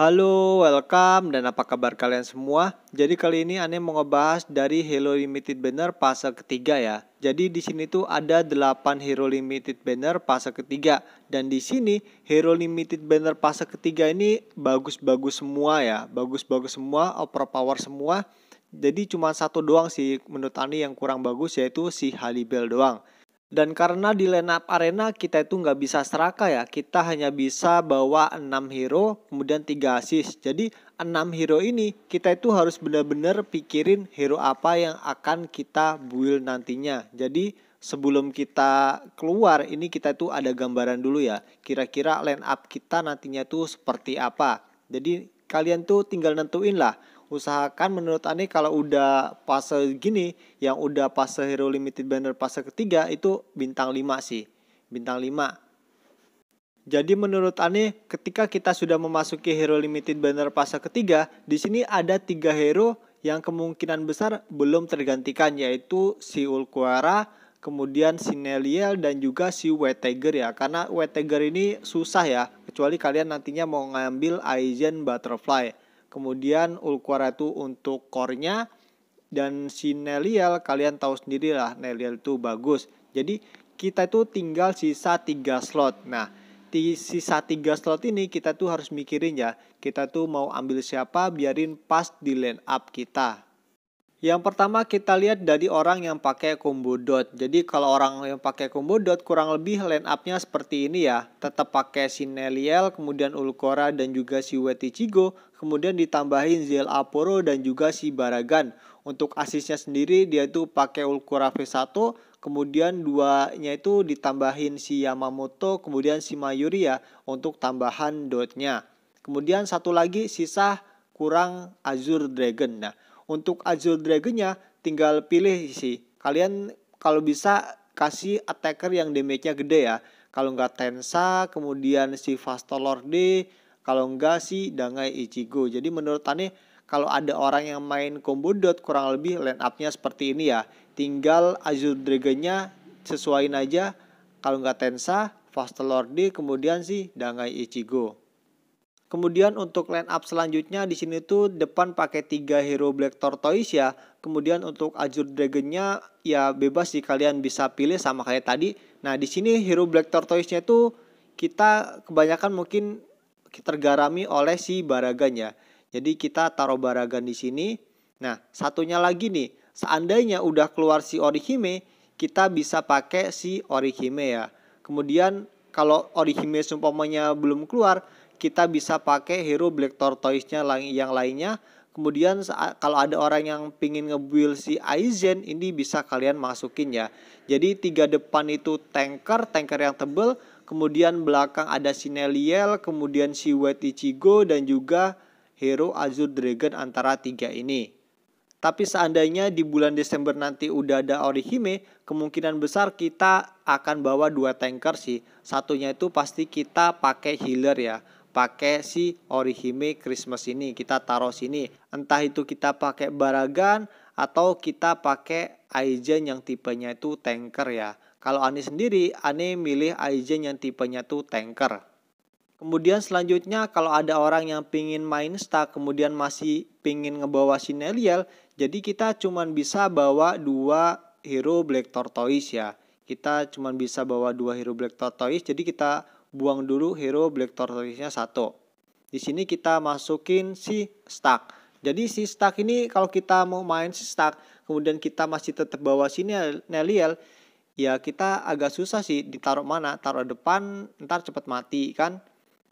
Halo, welcome dan apa kabar kalian semua? Jadi kali ini Ane mau ngebahas dari Hero Limited Banner fase ketiga ya. Jadi di sini tuh ada 8 Hero Limited Banner fase ketiga dan di sini Hero Limited Banner fase ketiga ini bagus-bagus semua ya, bagus-bagus semua, power semua. Jadi cuma satu doang sih menurut Ani yang kurang bagus yaitu si Halibel doang. Dan karena di line up arena kita itu nggak bisa seraka ya, kita hanya bisa bawa 6 hero kemudian 3 assist. Jadi 6 hero ini kita itu harus benar-benar pikirin hero apa yang akan kita build nantinya. Jadi sebelum kita keluar ini kita itu ada gambaran dulu ya, kira-kira line up kita nantinya tuh seperti apa. Jadi kalian tuh tinggal nentuin lah usahakan menurut Ani kalau udah fase gini yang udah fase Hero Limited Banner fase ketiga itu bintang 5 sih bintang 5 jadi menurut Ani ketika kita sudah memasuki Hero Limited Banner fase ketiga di sini ada tiga hero yang kemungkinan besar belum tergantikan yaitu si Ulquara kemudian si Neliel dan juga si White Tiger ya karena White Tiger ini susah ya kecuali kalian nantinya mau ngambil Aizen Butterfly Kemudian itu untuk core-nya dan si Neliel kalian tahu sendiri lah, Neliel itu bagus. Jadi kita itu tinggal sisa tiga slot. Nah, di sisa tiga slot ini kita tuh harus mikirin ya, kita tuh mau ambil siapa biarin pas di line up kita. Yang pertama kita lihat dari orang yang pakai combo dot. Jadi kalau orang yang pakai combo dot kurang lebih line up-nya seperti ini ya. Tetap pakai Sineliel, kemudian Ulcora dan juga si Wetichigo, kemudian ditambahin Ziel Aporo dan juga si Baragan. Untuk asisnya sendiri dia itu pakai Ulcora V1, kemudian duanya itu ditambahin si Yamamoto, kemudian si Mayuri ya untuk tambahan dotnya. Kemudian satu lagi sisa kurang Azure Dragon. Nah, untuk Azul nya tinggal pilih sih. Kalian kalau bisa kasih attacker yang damage-nya gede ya. Kalau nggak Tensa, kemudian si Fasto D kalau nggak si Dangai Ichigo. Jadi menurut Tani, kalau ada orang yang main combo dot kurang lebih line up-nya seperti ini ya. Tinggal Azure Dragon-nya sesuaiin aja kalau nggak Tensa, Fasto D kemudian si Dangai Ichigo. Kemudian untuk line up selanjutnya di sini tuh depan pakai tiga hero Black Tortoise ya. Kemudian untuk Azure Dragonnya ya bebas sih kalian bisa pilih sama kayak tadi. Nah di sini hero Black Tortoise-nya tuh kita kebanyakan mungkin tergarami oleh si Baragan ya. Jadi kita taruh Baragan di sini. Nah satunya lagi nih seandainya udah keluar si Orihime kita bisa pakai si Orihime ya. Kemudian kalau Orihime seumpamanya belum keluar kita bisa pakai hero black tortoise-nya yang lainnya kemudian kalau ada orang yang pingin ngebuild si Aizen ini bisa kalian masukin ya jadi tiga depan itu tanker tanker yang tebel kemudian belakang ada si Neliel kemudian si White Ichigo dan juga hero Azure Dragon antara tiga ini tapi seandainya di bulan Desember nanti udah ada Orihime, kemungkinan besar kita akan bawa dua tanker sih. Satunya itu pasti kita pakai healer ya pakai si orihime Christmas ini kita taruh sini entah itu kita pakai baragan atau kita pakai aizen yang tipenya itu tanker ya kalau Ani sendiri Ani milih aizen yang tipenya itu tanker Kemudian selanjutnya kalau ada orang yang pingin main stack kemudian masih pingin ngebawa Sineliel jadi kita cuman bisa bawa dua hero Black Tortoise ya. Kita cuman bisa bawa dua hero Black Tortoise jadi kita buang dulu hero black tortoise-nya satu. Di sini kita masukin si stack. Jadi si stack ini kalau kita mau main si stack, kemudian kita masih tetap bawa sini Neliel, ya kita agak susah sih ditaruh mana. Taruh depan ntar cepat mati kan.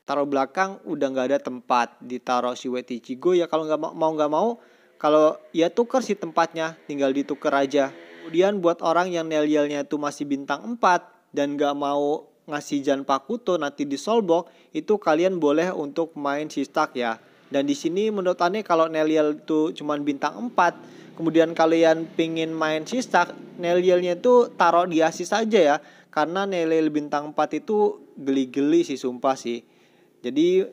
Taruh belakang udah nggak ada tempat. Ditaruh si Wetichigo ya kalau nggak mau nggak mau kalau ya tuker si tempatnya tinggal ditukar aja kemudian buat orang yang Nelielnya itu masih bintang 4 dan gak mau ngasih Jan Pakuto nanti di Solbok itu kalian boleh untuk main Sistak ya. Dan di sini menurut Ane kalau Nelial itu cuma bintang 4, kemudian kalian pingin main Sistak, Nelialnya itu taruh di asis aja ya. Karena Nelial bintang 4 itu geli-geli sih sumpah sih. Jadi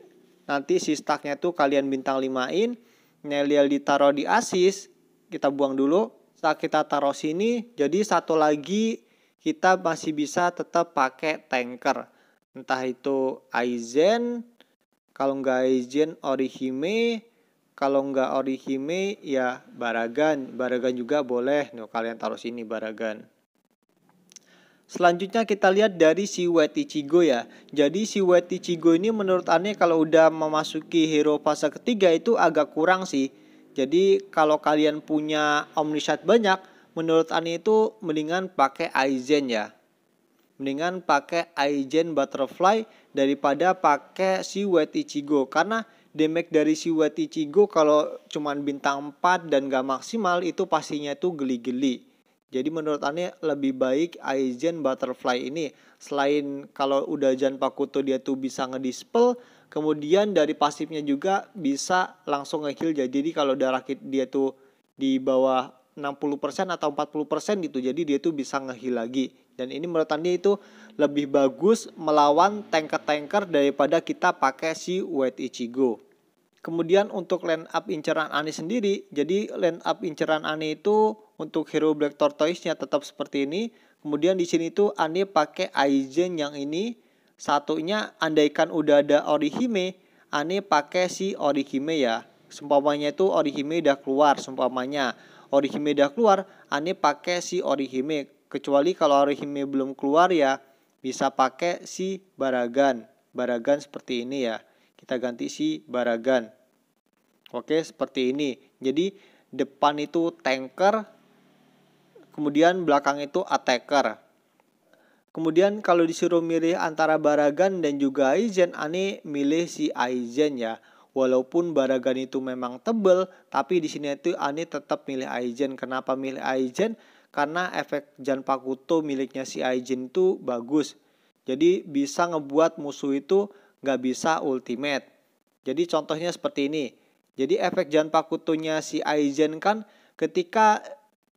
nanti Sistaknya tuh kalian bintang 5-in, Nelial ditaruh di asis, kita buang dulu, saat kita taruh sini, jadi satu lagi kita masih bisa tetap pakai tanker. Entah itu Aizen, kalau nggak Aizen Orihime, kalau nggak Orihime ya Baragan. Baragan juga boleh. Nih, kalian taruh sini Baragan. Selanjutnya kita lihat dari si White Ichigo ya. Jadi si White Ichigo ini menurut Ane kalau udah memasuki hero fase ketiga itu agak kurang sih. Jadi kalau kalian punya Omniscient banyak, menurut Ani itu mendingan pakai Aizen ya. Mendingan pakai Aizen Butterfly daripada pakai Si Wet Ichigo karena damage dari Si Wet Ichigo kalau cuman bintang 4 dan gak maksimal itu pastinya itu geli-geli. Jadi menurut Ani lebih baik Aizen Butterfly ini selain kalau udah Pakuto dia tuh bisa ngedispel kemudian dari pasifnya juga bisa langsung ngekill. Ya. jadi kalau udah rakit dia tuh di bawah 60% atau 40% gitu. Jadi dia tuh bisa ngehi lagi. Dan ini menurut Andi itu lebih bagus melawan tanker-tanker daripada kita pakai si White Ichigo. Kemudian untuk land up inceran Ani sendiri, jadi land up inceran Ani itu untuk hero Black Tortoise-nya tetap seperti ini. Kemudian di sini tuh Ani pakai Aizen yang ini. Satunya andaikan udah ada Orihime, Ani pakai si Orihime ya. Sumpamanya itu Orihime udah keluar Sumpamanya orihime udah keluar, Ane pakai si orihime. Kecuali kalau orihime belum keluar ya bisa pakai si baragan. Baragan seperti ini ya. Kita ganti si baragan. Oke, seperti ini. Jadi depan itu tanker, kemudian belakang itu attacker. Kemudian kalau disuruh milih antara Baragan dan juga Aizen, ane milih si Aizen ya. Walaupun Baragan itu memang tebel, tapi di sini itu Ani tetap milih Aizen. Kenapa milih Aizen? Karena efek Jan Pakuto miliknya si Aizen itu bagus. Jadi bisa ngebuat musuh itu nggak bisa ultimate. Jadi contohnya seperti ini. Jadi efek Jan Pakutonya si Aizen kan ketika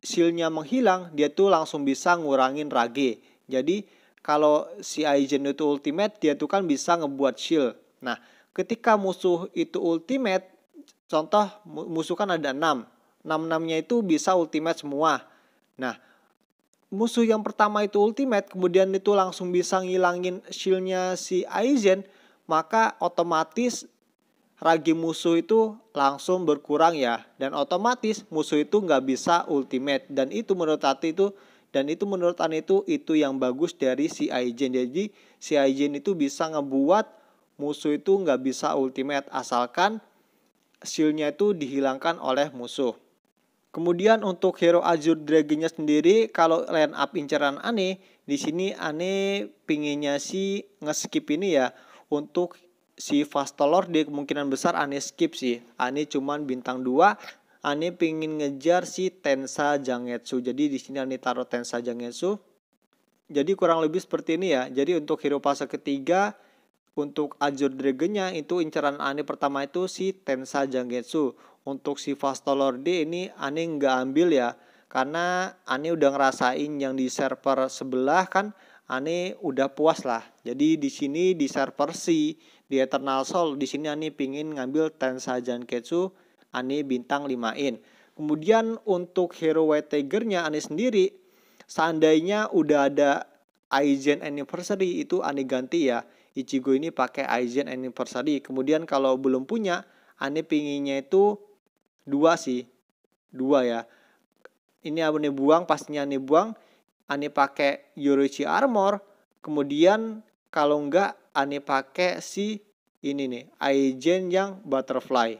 shieldnya menghilang, dia tuh langsung bisa ngurangin Rage. Jadi kalau si Aizen itu ultimate, dia tuh kan bisa ngebuat shield. Nah, ketika musuh itu ultimate, contoh musuh kan ada 6. 6-6-nya itu bisa ultimate semua. Nah, musuh yang pertama itu ultimate, kemudian itu langsung bisa ngilangin shieldnya si Aizen, maka otomatis ragi musuh itu langsung berkurang ya dan otomatis musuh itu nggak bisa ultimate dan itu menurut ati itu dan itu menurut Ani itu itu yang bagus dari si Aizen jadi si Aizen itu bisa ngebuat musuh itu nggak bisa ultimate asalkan shieldnya itu dihilangkan oleh musuh. Kemudian untuk hero Azure Dragonnya sendiri kalau line up inceran aneh di sini aneh pinginnya si ngeskip ini ya untuk si fastolor, di kemungkinan besar aneh skip sih. Aneh cuman bintang 2, aneh pingin ngejar si Tensa Jangetsu. Jadi di sini aneh taruh Tensa Jangetsu. Jadi kurang lebih seperti ini ya. Jadi untuk hero fase ketiga untuk Azure Dragon-nya itu inceran Ane pertama itu si Tensa Jangetsu. Untuk si Fastolordi ini Ane nggak ambil ya. Karena Ane udah ngerasain yang di server sebelah kan Ane udah puas lah. Jadi di sini di server C di Eternal Soul di sini Ane pingin ngambil Tensa Jangetsu Ane bintang 5-in. Kemudian untuk hero White Tiger-nya Ane sendiri seandainya udah ada Aizen Anniversary itu Ane ganti ya Ichigo ini pakai Aizen Anniversary. Kemudian kalau belum punya, Ane pinginnya itu dua sih. Dua ya. Ini Ane buang, pastinya Ane buang. Ane pakai Yoroichi Armor. Kemudian kalau enggak, Ane pakai si ini nih, Aizen yang Butterfly.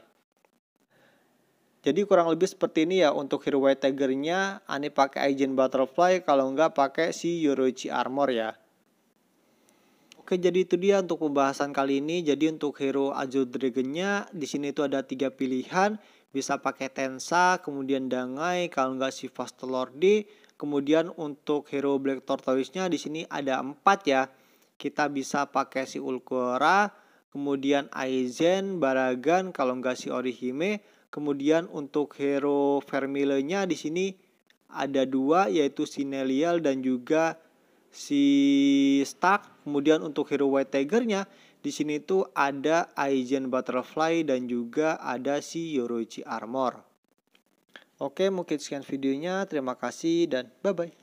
Jadi kurang lebih seperti ini ya untuk hero white tiger-nya, Ane pakai Aizen Butterfly kalau enggak pakai si Yoroichi Armor ya. Oke, jadi itu dia untuk pembahasan kali ini. Jadi untuk hero Azure Dragonnya di sini itu ada tiga pilihan, bisa pakai Tensa, kemudian Dangai, kalau nggak si Fast Lordi. Kemudian untuk hero Black Tortoise-nya di sini ada empat ya. Kita bisa pakai si Ulquora, kemudian Aizen, Baragan, kalau nggak si Orihime. Kemudian untuk hero vermile di sini ada dua yaitu Sinelial dan juga si Stark. Kemudian untuk hero White tigernya di sini itu ada Aizen Butterfly dan juga ada si Yoroichi Armor. Oke, mungkin sekian videonya. Terima kasih dan bye-bye.